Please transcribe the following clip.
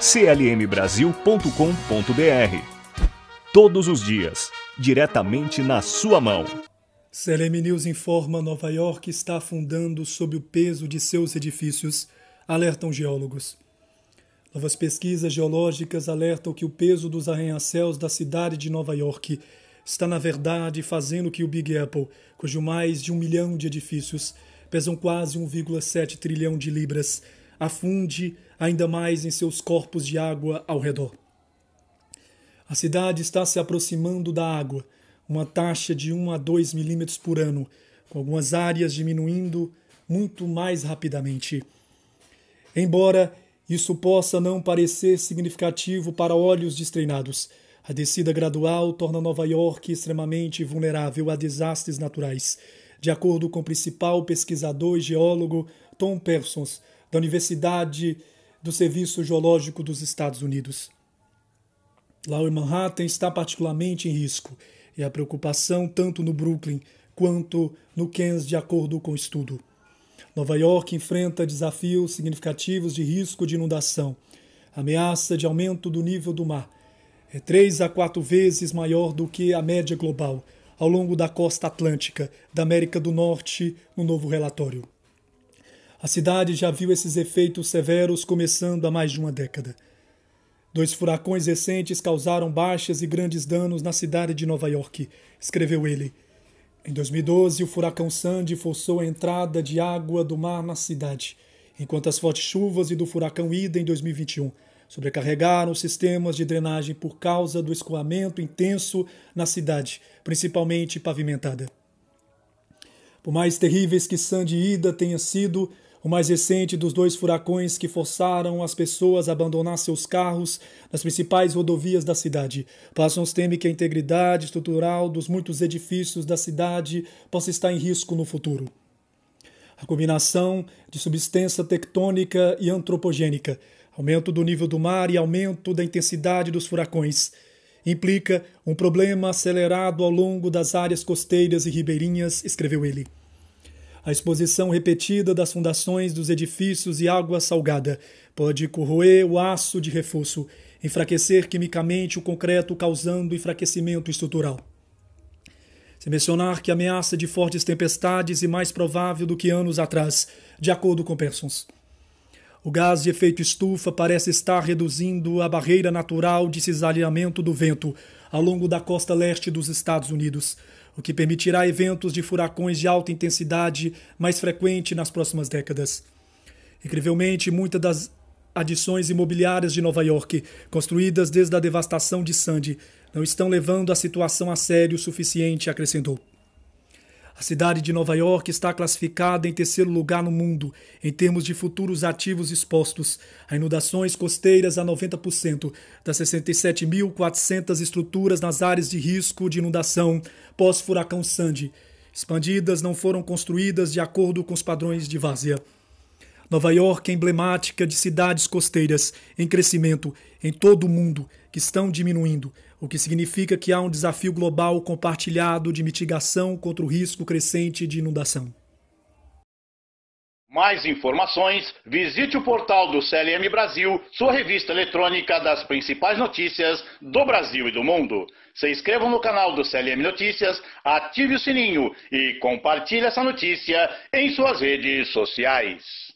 clmbrasil.com.br. Todos os dias, diretamente na sua mão. CLM News informa Nova York está afundando sob o peso de seus edifícios, alertam geólogos. Novas pesquisas geológicas alertam que o peso dos arranha-céus da cidade de Nova York está, na verdade, fazendo que o Big Apple, cujo mais de um milhão de edifícios pesam quase 1,7 trilhão de libras, afunde ainda mais em seus corpos de água ao redor. A cidade está se aproximando da água, uma taxa de 1 a 2 milímetros por ano, com algumas áreas diminuindo muito mais rapidamente. Embora isso possa não parecer significativo para olhos destreinados, a descida gradual torna Nova York extremamente vulnerável a desastres naturais, de acordo com o principal pesquisador e geólogo Tom Persons, da Universidade do Serviço Geológico dos Estados Unidos. Lá em Manhattan está particularmente em risco, e a preocupação tanto no Brooklyn quanto no Queens, de acordo com o estudo. Nova York enfrenta desafios significativos de risco de inundação, ameaça de aumento do nível do mar. É três a quatro vezes maior do que a média global ao longo da costa atlântica da América do Norte no novo relatório. A cidade já viu esses efeitos severos começando há mais de uma década. Dois furacões recentes causaram baixas e grandes danos na cidade de Nova York, escreveu ele. Em 2012, o furacão Sandy forçou a entrada de água do mar na cidade, enquanto as fortes chuvas e do furacão Ida em 2021 sobrecarregaram os sistemas de drenagem por causa do escoamento intenso na cidade, principalmente pavimentada. Por mais terríveis que Sandy Ida tenha sido, o mais recente dos dois furacões que forçaram as pessoas a abandonar seus carros nas principais rodovias da cidade. Parsons teme que a integridade estrutural dos muitos edifícios da cidade possa estar em risco no futuro. A combinação de substância tectônica e antropogênica, aumento do nível do mar e aumento da intensidade dos furacões implica um problema acelerado ao longo das áreas costeiras e ribeirinhas, escreveu ele. A exposição repetida das fundações dos edifícios e água salgada pode corroer o aço de reforço, enfraquecer quimicamente o concreto, causando enfraquecimento estrutural. Se mencionar que ameaça de fortes tempestades e mais provável do que anos atrás, de acordo com Persons. O gás de efeito estufa parece estar reduzindo a barreira natural de cisalhamento do vento ao longo da costa leste dos Estados Unidos, o que permitirá eventos de furacões de alta intensidade mais frequente nas próximas décadas. Incrivelmente, muitas das adições imobiliárias de Nova York, construídas desde a devastação de Sandy, não estão levando a situação a sério o suficiente, acrescentou. A cidade de Nova York está classificada em terceiro lugar no mundo em termos de futuros ativos expostos a inundações costeiras a 90% das 67.400 estruturas nas áreas de risco de inundação pós-furacão Sandy. Expandidas não foram construídas de acordo com os padrões de várzea. Nova York é emblemática de cidades costeiras em crescimento em todo o mundo que estão diminuindo, o que significa que há um desafio global compartilhado de mitigação contra o risco crescente de inundação. Mais informações, visite o portal do CLM Brasil, sua revista eletrônica das principais notícias do Brasil e do mundo. Se inscreva no canal do CLM Notícias, ative o sininho e compartilhe essa notícia em suas redes sociais.